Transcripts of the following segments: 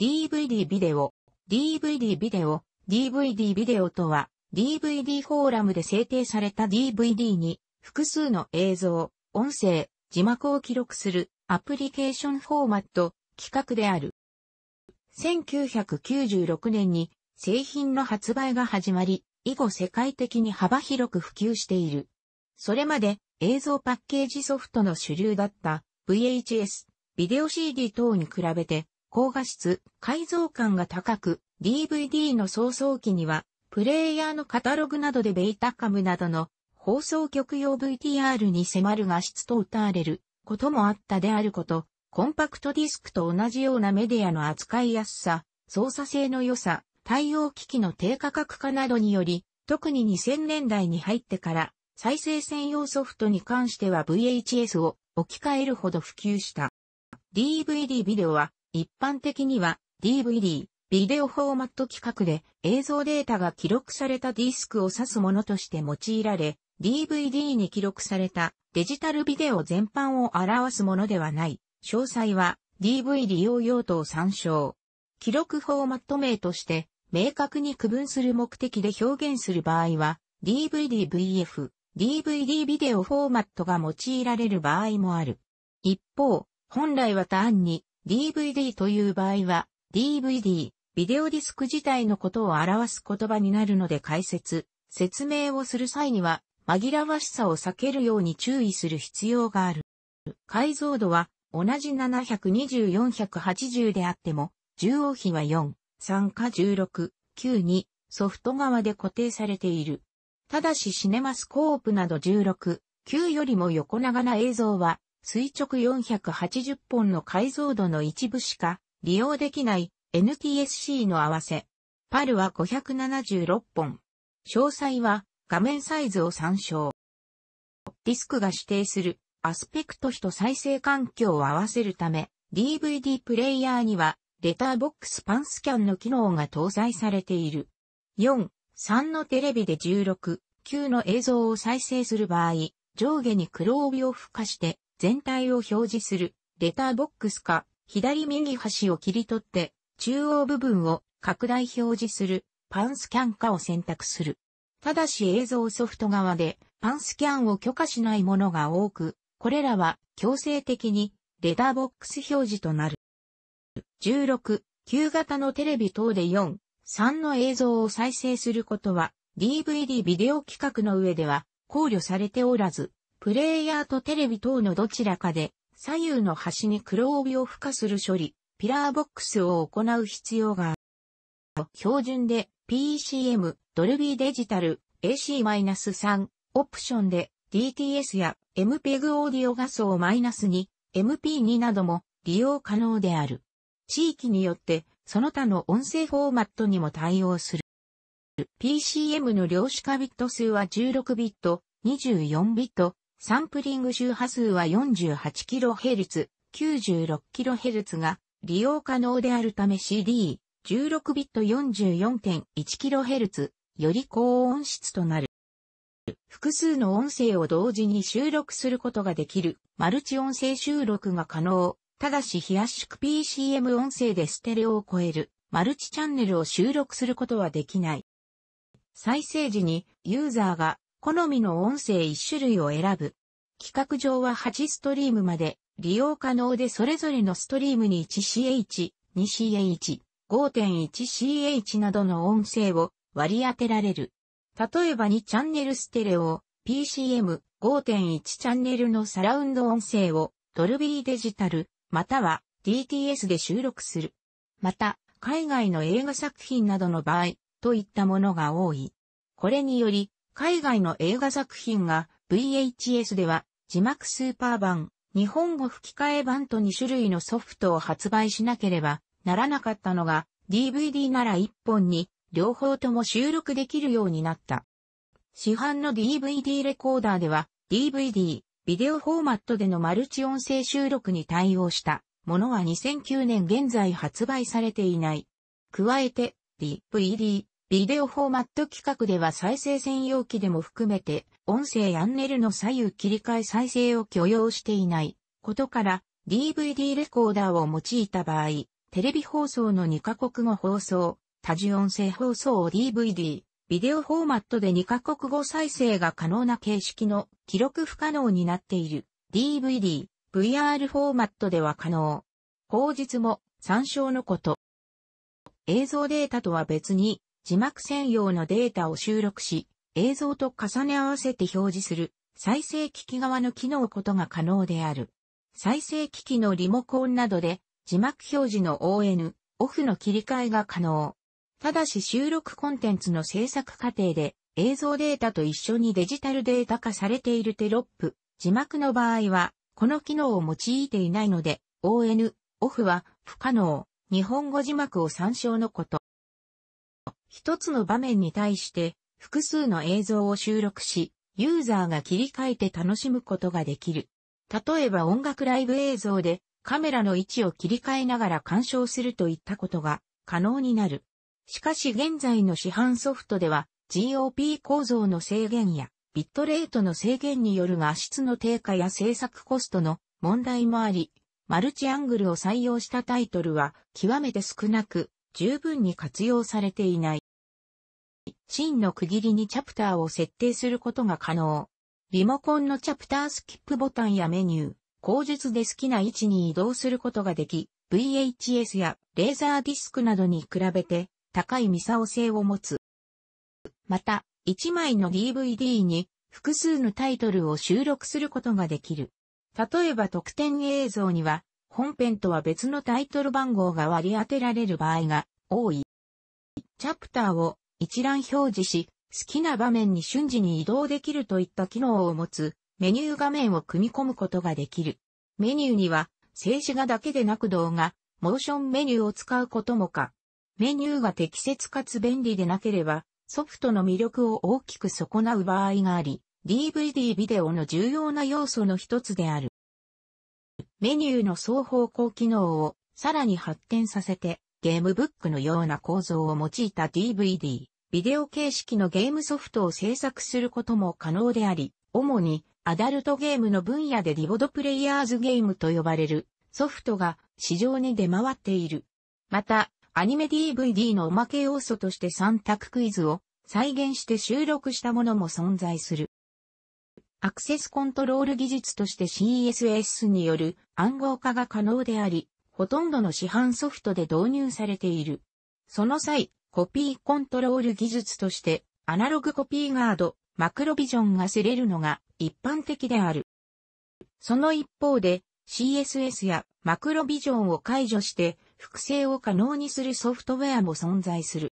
DVD ビデオ、DVD ビデオ、DVD ビデオとは、DVD フォーラムで制定された DVD に、複数の映像、音声、字幕を記録するアプリケーションフォーマット、規格である。1996年に製品の発売が始まり、以後世界的に幅広く普及している。それまで映像パッケージソフトの主流だった VHS、ビデオ CD 等に比べて高画質、解像感が高く、DVD の送送機には、プレイヤーのカタログなどでベータカムなどの放送局用 VTR に迫る画質と歌われることもあったであること、コンパクトディスクと同じようなメディアの扱いやすさ、操作性の良さ、対応機器の低価格化などにより、特に2000年代に入ってから、再生専用ソフトに関しては VHS を置き換えるほど普及した。DVD ビデオは一般的には DVD、ビデオフォーマット規格で映像データが記録されたディスクを指すものとして用いられ、DVD に記録されたデジタルビデオ全般を表すものではない。詳細は DV 利用用途を参照。記録フォーマット名として明確に区分する目的で表現する場合は DVDVF、DVD ビデオフォーマットが用いられる場合もある。一方、本来は単に DVD という場合は、DVD、ビデオディスク自体のことを表す言葉になるので解説、説明をする際には、紛らわしさを避けるように注意する必要がある。解像度は、同じ720-480であっても、重応比は4、3か16、9に、ソフト側で固定されている。ただしシネマスコープなど16、9よりも横長な映像は垂直480本の解像度の一部しか利用できない NTSC の合わせ。パルは576本。詳細は画面サイズを参照。ディスクが指定するアスペクト比と再生環境を合わせるため、DVD プレイヤーにはレターボックスパンスキャンの機能が搭載されている。4、3のテレビで16、9の映像を再生する場合、上下に黒帯を付加して全体を表示するレターボックスか左右端を切り取って中央部分を拡大表示するパンスキャンかを選択する。ただし映像ソフト側でパンスキャンを許可しないものが多く、これらは強制的にレターボックス表示となる。16、旧型のテレビ等で4、3の映像を再生することは DVD ビデオ規格の上では考慮されておらず、プレイヤーとテレビ等のどちらかで、左右の端に黒帯を付加する処理、ピラーボックスを行う必要がある。標準で PCM、ドルビーデジタル、AC-3、オプションで DTS や MPEG オーディオ画素を -2、MP2 なども利用可能である。地域によってその他の音声フォーマットにも対応する。PCM の量子化ビット数は16ビット、24ビット、サンプリング周波数は 48kHz、96kHz が利用可能であるため CD、16ビット 44.1kHz、より高音質となる。複数の音声を同時に収録することができる、マルチ音声収録が可能。ただし、非圧縮 PCM 音声でステレオを超える、マルチチャンネルを収録することはできない。再生時に、ユーザーが好みの音声1種類を選ぶ。規格上は8ストリームまで利用可能でそれぞれのストリームに 1ch、2ch、5.1ch などの音声を割り当てられる。例えば2チャンネルステレオ、PCM、5.1チャンネルのサラウンド音声をドルビーデジタル、または DTS で収録する。また、海外の映画作品などの場合、といったものが多い。これにより、海外の映画作品が VHS では字幕スーパー版、日本語吹き替え版と2種類のソフトを発売しなければならなかったのが DVD なら1本に両方とも収録できるようになった。市販の DVD レコーダーでは DVD、ビデオフォーマットでのマルチ音声収録に対応したものは2009年現在発売されていない。加えて DVD、ビデオフォーマット規格では再生専用機でも含めて、音声やンネルの左右切り替え再生を許容していないことから、DVD レコーダーを用いた場合、テレビ放送の2カ国語放送、多重音声放送を DVD、ビデオフォーマットで2カ国語再生が可能な形式の記録不可能になっている DVD、VR フォーマットでは可能。後日も参照のこと。映像データとは別に字幕専用のデータを収録し、映像と重ね合わせて表示する再生機器側の機能ことが可能である。再生機器のリモコンなどで字幕表示の ON、オフの切り替えが可能。ただし収録コンテンツの制作過程で映像データと一緒にデジタルデータ化されているテロップ、字幕の場合はこの機能を用いていないので ON、オフは不可能。日本語字幕を参照のこと。一つの場面に対して複数の映像を収録し、ユーザーが切り替えて楽しむことができる。例えば音楽ライブ映像でカメラの位置を切り替えながら鑑賞するといったことが可能になる。しかし現在の市販ソフトでは GOP 構造の制限やビットレートの制限による画質の低下や制作コストの問題もあり、マルチアングルを採用したタイトルは極めて少なく、十分に活用されていない。真の区切りにチャプターを設定することが可能。リモコンのチャプタースキップボタンやメニュー、口述で好きな位置に移動することができ、VHS やレーザーディスクなどに比べて高いミサオ性を持つ。また、1枚の DVD に複数のタイトルを収録することができる。例えば特典映像には本編とは別のタイトル番号が割り当てられる場合が多い。チャプターを一覧表示し、好きな場面に瞬時に移動できるといった機能を持つメニュー画面を組み込むことができる。メニューには静止画だけでなく動画、モーションメニューを使うこともか。メニューが適切かつ便利でなければソフトの魅力を大きく損なう場合があり、DVD ビデオの重要な要素の一つである。メニューの双方向機能をさらに発展させて、ゲームブックのような構造を用いた DVD、ビデオ形式のゲームソフトを制作することも可能であり、主にアダルトゲームの分野でリボドプレイヤーズゲームと呼ばれるソフトが市場に出回っている。また、アニメ DVD のおまけ要素として3択クイズを再現して収録したものも存在する。アクセスコントロール技術として CSS による暗号化が可能であり、ほとんどの市販ソフトで導入されている。その際、コピーコントロール技術として、アナログコピーガード、マクロビジョンがすれるのが一般的である。その一方で、CSS やマクロビジョンを解除して複製を可能にするソフトウェアも存在する。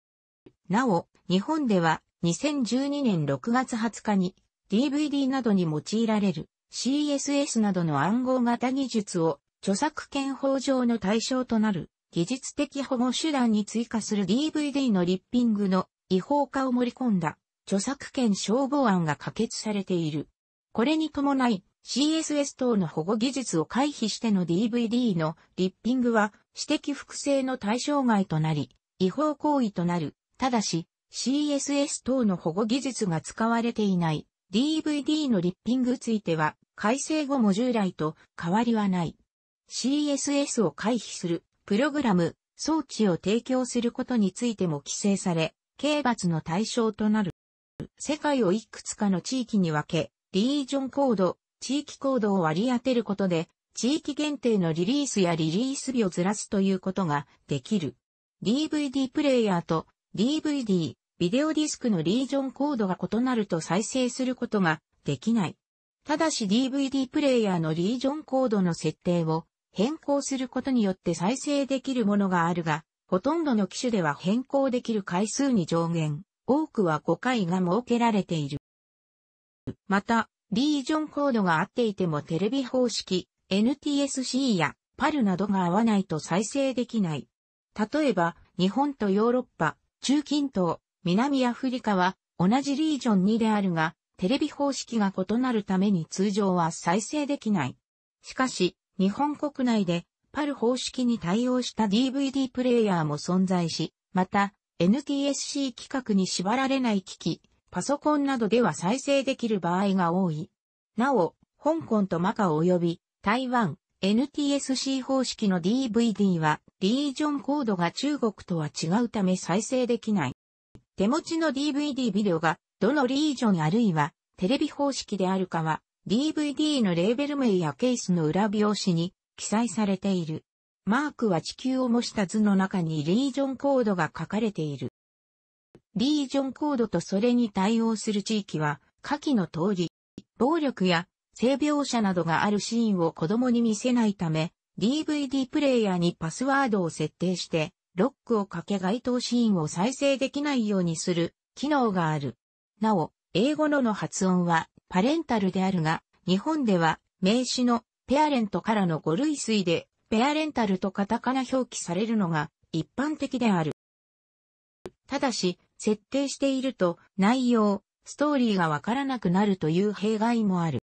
なお、日本では2012年6月20日に DVD などに用いられる CSS などの暗号型技術を著作権法上の対象となる技術的保護手段に追加する DVD のリッピングの違法化を盛り込んだ著作権消防案が可決されている。これに伴い CSS 等の保護技術を回避しての DVD のリッピングは指摘複製の対象外となり違法行為となる。ただし CSS 等の保護技術が使われていない DVD のリッピングついては、改正後も従来と変わりはない。CSS を回避する、プログラム、装置を提供することについても規制され、刑罰の対象となる。世界をいくつかの地域に分け、リージョンコード、地域コードを割り当てることで、地域限定のリリースやリリース日をずらすということができる。DVD プレイヤーと DVD、ビデオディスクのリージョンコードが異なると再生することができない。ただし DVD プレイヤーのリージョンコードの設定を変更することによって再生できるものがあるが、ほとんどの機種では変更できる回数に上限、多くは5回が設けられている。また、リージョンコードが合っていてもテレビ方式、NTSC やパルなどが合わないと再生できない。例えば、日本とヨーロッパ、中近東、南アフリカは同じリージョン2であるが、テレビ方式が異なるために通常は再生できない。しかし、日本国内でパル方式に対応した DVD プレイヤーも存在し、また NTSC 規格に縛られない機器、パソコンなどでは再生できる場合が多い。なお、香港とマカ及び台湾 NTSC 方式の DVD はリージョンコードが中国とは違うため再生できない。手持ちの DVD ビデオが、どのリージョンあるいは、テレビ方式であるかは、DVD のレーベル名やケースの裏表紙に記載されている。マークは地球を模した図の中にリージョンコードが書かれている。リージョンコードとそれに対応する地域は、下記の通り、暴力や性描写などがあるシーンを子供に見せないため、DVD プレイヤーにパスワードを設定して、ロックをかけ該当シーンを再生できないようにする機能がある。なお、英語のの発音はパレンタルであるが、日本では名詞のペアレントからの語類推でペアレンタルとカタカナ表記されるのが一般的である。ただし、設定していると内容、ストーリーがわからなくなるという弊害もある。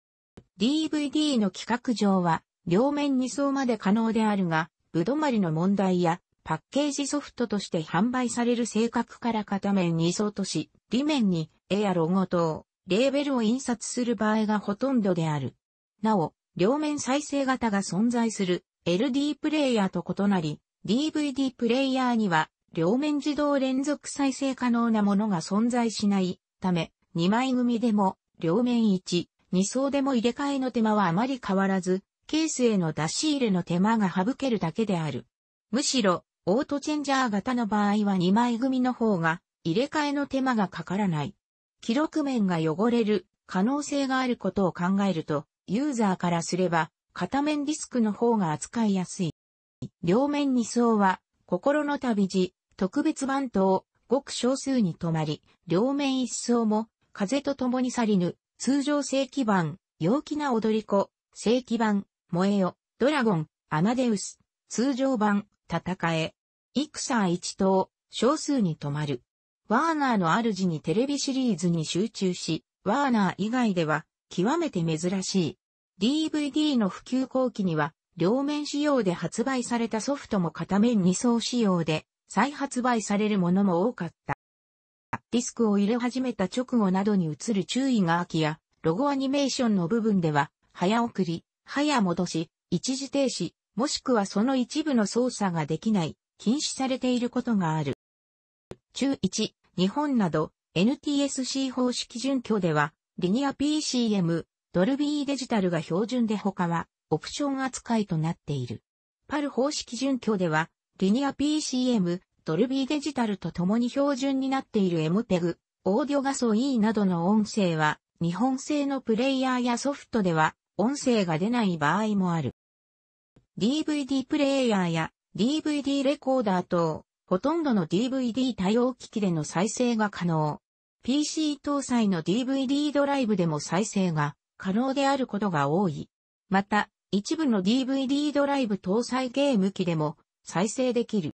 DVD の規格上は両面2層まで可能であるが、ぶどまりの問題やパッケージソフトとして販売される性格から片面に層とし、裏面に絵やロゴ等、レーベルを印刷する場合がほとんどである。なお、両面再生型が存在する LD プレイヤーと異なり、DVD プレイヤーには両面自動連続再生可能なものが存在しないため、2枚組でも両面1、2層でも入れ替えの手間はあまり変わらず、ケースへの出し入れの手間が省けるだけである。むしろ、オートチェンジャー型の場合は2枚組の方が入れ替えの手間がかからない。記録面が汚れる可能性があることを考えると、ユーザーからすれば片面ディスクの方が扱いやすい。両面2層は心の旅路、特別版とごく少数に止まり、両面一層も風と共に去りぬ通常正規版、陽気な踊り子、正規版、燃えよ、ドラゴン、アマデウス、通常版、戦え、クサー一等、少数に止まる。ワーナーの主にテレビシリーズに集中し、ワーナー以外では極めて珍しい。DVD の普及後期には、両面仕様で発売されたソフトも片面二層仕様で再発売されるものも多かった。ディスクを入れ始めた直後などに映る注意が空きや、ロゴアニメーションの部分では、早送り、早戻し、一時停止、もしくはその一部の操作ができない、禁止されていることがある。中1、日本など NTSC 方式準拠では、リニア PCM、ドルビーデジタルが標準で他は、オプション扱いとなっている。パル方式準拠では、リニア PCM、ドルビーデジタルと共に標準になっている MPEG、オーディオ画素 E などの音声は、日本製のプレイヤーやソフトでは、音声が出ない場合もある。DVD プレイヤーや DVD レコーダー等、ほとんどの DVD 対応機器での再生が可能。PC 搭載の DVD ドライブでも再生が可能であることが多い。また、一部の DVD ドライブ搭載ゲーム機でも再生できる。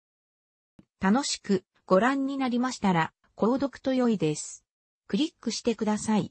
楽しくご覧になりましたら、購読と良いです。クリックしてください。